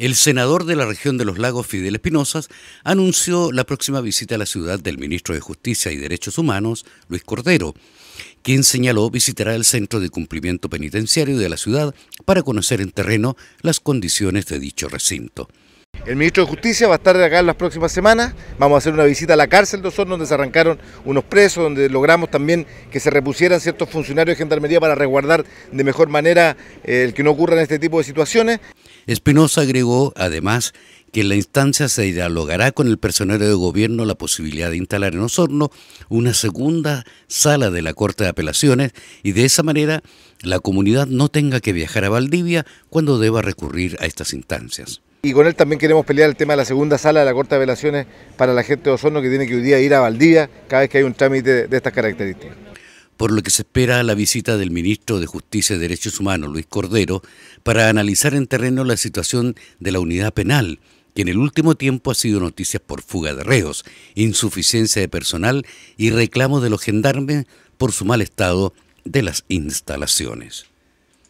El senador de la región de los lagos, Fidel Espinosa, anunció la próxima visita a la ciudad del ministro de Justicia y Derechos Humanos, Luis Cordero, quien señaló visitará el centro de cumplimiento penitenciario de la ciudad para conocer en terreno las condiciones de dicho recinto. El ministro de Justicia va a estar acá en las próximas semanas. Vamos a hacer una visita a la cárcel de Osorno, donde se arrancaron unos presos, donde logramos también que se repusieran ciertos funcionarios de Gendarmería para resguardar de mejor manera eh, el que no ocurran este tipo de situaciones. Espinosa agregó, además, que en la instancia se dialogará con el personal de gobierno la posibilidad de instalar en Osorno una segunda sala de la Corte de Apelaciones y de esa manera la comunidad no tenga que viajar a Valdivia cuando deba recurrir a estas instancias. Y con él también queremos pelear el tema de la segunda sala de la Corte de Apelaciones para la gente de Osorno que tiene que hoy día ir a Valdivia cada vez que hay un trámite de estas características. Por lo que se espera la visita del ministro de Justicia y Derechos Humanos, Luis Cordero, para analizar en terreno la situación de la unidad penal, que en el último tiempo ha sido noticia por fuga de reos, insuficiencia de personal y reclamo de los gendarmes por su mal estado de las instalaciones.